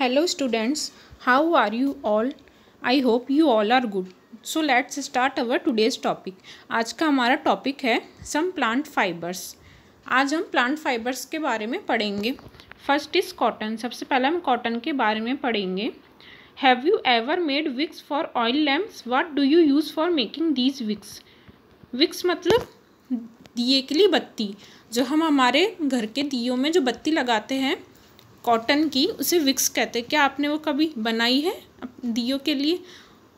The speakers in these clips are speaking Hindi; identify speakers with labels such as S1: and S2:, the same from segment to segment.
S1: Hello students how are you all I hope you all are good so let's start our today's topic आज का हमारा टॉपिक है सम प्लांट फाइबर्स आज हम प्लांट फाइबर्स के बारे में पढ़ेंगे फर्स्ट इज कॉटन सबसे पहले हम कॉटन के बारे में पढ़ेंगे have you ever made wicks for oil lamps what do you use for making these wicks wicks मतलब दिए के लिए बत्ती जो हम हमारे घर के दियो में जो बत्ती लगाते हैं कॉटन की उसे विक्स कहते हैं क्या आपने वो कभी बनाई है दियो के लिए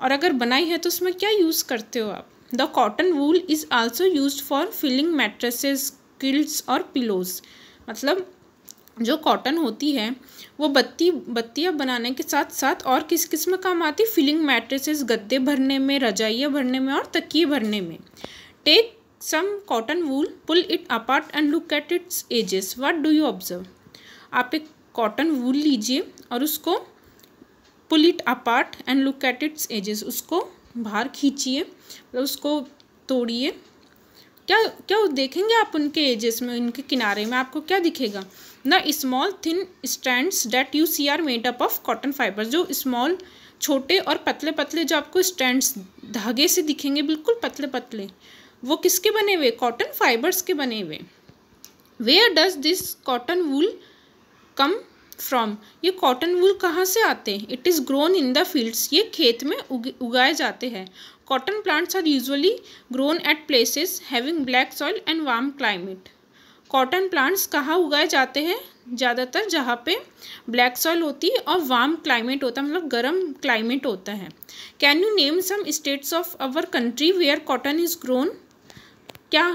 S1: और अगर बनाई है तो उसमें क्या यूज़ करते हो आप the cotton wool is also use for filling mattresses quilts और पिलोज मतलब जो कॉटन होती है वो बत्ती बत्तियाँ बनाने के साथ साथ और किस किस में काम आती फिलिंग मैट्रेसेस गद्दे भरने में रजाइयाँ भरने में और तकिए भरने में take some cotton wool pull it apart and look at its edges what do you observe आप एक कॉटन वूल लीजिए और उसको pull it apart and look at its edges उसको बाहर खींचिए मतलब उसको तोड़िए क्या क्या देखेंगे आप उनके एजेस में उनके किनारे में आपको क्या दिखेगा न small thin strands that you see are made up of cotton fibre जो स्मॉल छोटे और पतले पतले जो आपको स्टैंड्स धागे से दिखेंगे बिल्कुल पतले पतले वो किसके बने हुए कॉटन फाइबर्स के बने हुए where does this cotton wool come from ये कॉटन वूल कहाँ से आते हैं it is grown in the fields ये खेत में उग, उगाए जाते हैं cotton plants are usually grown at places having black soil and warm climate cotton plants कहाँ उगाए जाते हैं ज़्यादातर जहाँ पे ब्लैक सॉइल होती है और वार्म क्लाइमेट होता है मतलब गर्म क्लाइमेट होता है can you name some states of our country where cotton is grown क्या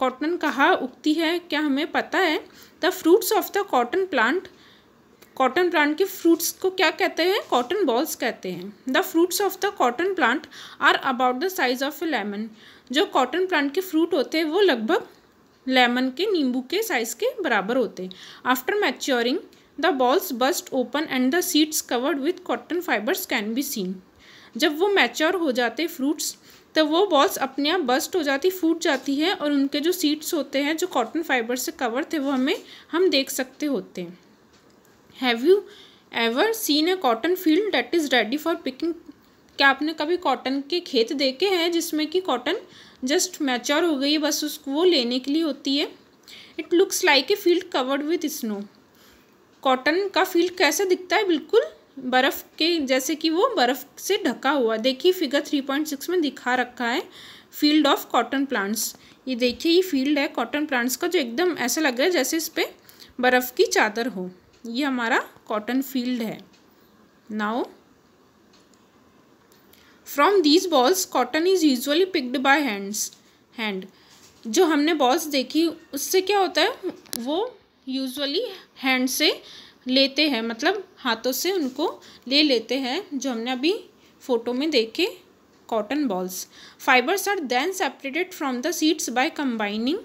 S1: कॉटन कहाँ उगती है क्या हमें पता है the fruits of the cotton plant cotton plant के फ्रूट्स को क्या कहते हैं कॉटन बॉल्स कहते हैं the fruits of the cotton plant are about the size of a lemon जो कॉटन प्लांट के फ्रूट होते हैं वो लगभग लेमन के नींबू के साइज के बराबर होते हैं after maturing the bolls burst open and the seeds covered with cotton fibres can be seen जब वो मैच्योर हो जाते फ्रूट्स तो वो बॉल्स अपने आप बस्ट हो जाती फूट जाती है और उनके जो सीट्स होते हैं जो कॉटन फाइबर से कवर थे वो हमें हम देख सकते होते हैं have you ever seen a cotton field that is ready for picking क्या आपने कभी कॉटन के खेत देखे हैं जिसमें कि कॉटन जस्ट मैच्योर हो गई है बस उसको वो लेने के लिए होती है it looks like a field covered with snow cotton का फील्ड कैसे दिखता है बिल्कुल बर्फ़ के जैसे कि वो बर्फ़ से ढका हुआ देखिए फिगर थ्री पॉइंट सिक्स में दिखा रखा है फील्ड ऑफ कॉटन प्लांट्स ये देखिए ये फील्ड है कॉटन प्लांट्स का जो एकदम ऐसा लग रहा है जैसे इस पर बर्फ़ की चादर हो ये हमारा कॉटन फील्ड है now from these bolls cotton is usually picked by hands hand जो हमने बॉल्स देखी उससे क्या होता है वो यूजअली हैंड से लेते हैं मतलब हाथों से उनको ले लेते हैं जो हमने अभी फोटो में देखे cotton bolls fibres are then separated from the seeds by combining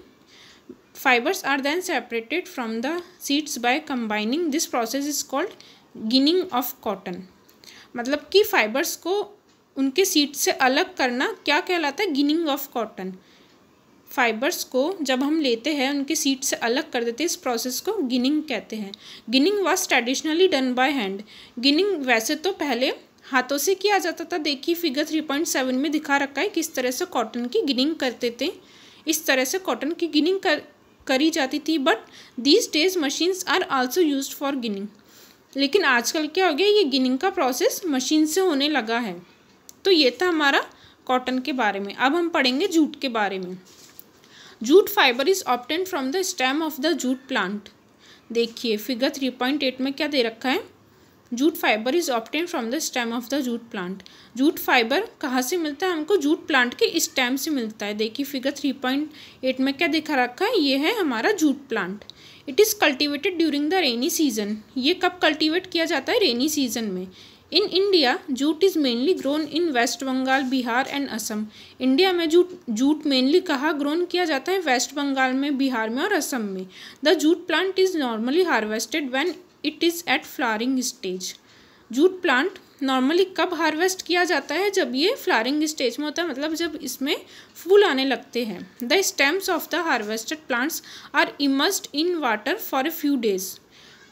S1: fibres are then separated from the seeds by combining this process is called ginning of cotton मतलब कि फाइबर्स को उनके सीड से अलग करना क्या कहलाता है गिनिंग ऑफ कॉटन फाइबर्स को जब हम लेते हैं उनके सीट से अलग कर देते हैं इस प्रोसेस को गिनिंग कहते हैं ginning was traditionally done by hand ginning वैसे तो पहले हाथों से किया जाता था देखिए फिगर थ्री पॉइंट सेवन में दिखा रखा है किस तरह से कॉटन की गिनिंग करते थे इस तरह से कॉटन की गिनिंग कर करी जाती थी but these days machines are also use for ginning लेकिन आजकल क्या हो गया ये गिनिंग का प्रोसेस मशीन से होने लगा है तो ये था हमारा कॉटन के बारे में अब हम पढ़ेंगे जूट के बारे में jute fibre is obtained from the stem of the jute plant देखिए फिगर थ्री पॉइंट एट में क्या दे रखा है jute fibre is obtained from the stem of the jute plant jute fibre कहाँ से मिलता है हमको जूट प्लांट के स्टेम से मिलता है देखिए फिगर थ्री पॉइंट एट में क्या दिखा रखा है ये है हमारा jute plant it is cultivated during the rainy season ये कब कल्टिवेट किया जाता है रेनी सीजन में in India jute is mainly grown in West Bengal Bihar and Assam India में जूट जूट मेनली कहाँ ग्रोन किया जाता है वेस्ट बंगाल में बिहार में और असम में the jute plant is normally harvested when it is at flowering stage jute plant normally कब हार्वेस्ट किया जाता है जब ये फ्लारिंग स्टेज में होता है मतलब जब इसमें फूल आने लगते हैं the stems of the harvested plants are immersed in water for a few days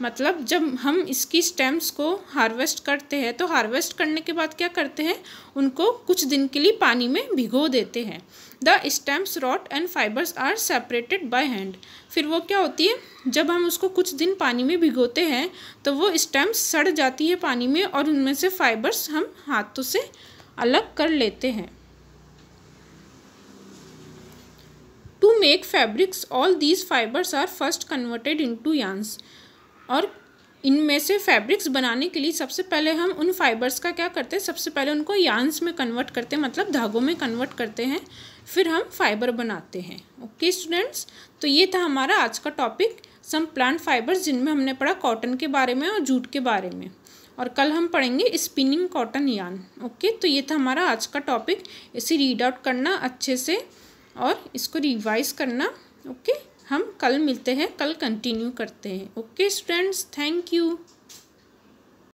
S1: मतलब जब हम इसकी स्टेम्स को हार्वेस्ट करते हैं तो हार्वेस्ट करने के बाद क्या करते हैं उनको कुछ दिन के लिए पानी में भिगो देते हैं the stems rot and fibres are separated by hand फिर वो क्या होती है जब हम उसको कुछ दिन पानी में भिगोते हैं तो वो स्टेम्स सड़ जाती है पानी में और उनमें से फाइबर्स हम हाथों से अलग कर लेते हैं to make fabrics all these fibres are first converted into yarns. और इनमें से फैब्रिक्स बनाने के लिए सबसे पहले हम उन फाइबर्स का क्या करते हैं सबसे पहले उनको यान्स में कन्वर्ट करते हैं मतलब धागों में कन्वर्ट करते हैं फिर हम फाइबर बनाते हैं ओके स्टूडेंट्स तो ये था हमारा आज का टॉपिक सम प्लांट फाइबर्स जिनमें हमने पढ़ा कॉटन के बारे में और जूट के बारे में और कल हम पढ़ेंगे स्पिनिंग कॉटन यान ओके तो ये था हमारा आज का टॉपिक इसे रीड आउट करना अच्छे से और इसको रिवाइज करना ओके हम कल मिलते हैं कल कंटिन्यू करते हैं ओके स्टूडेंट्स थैंक यू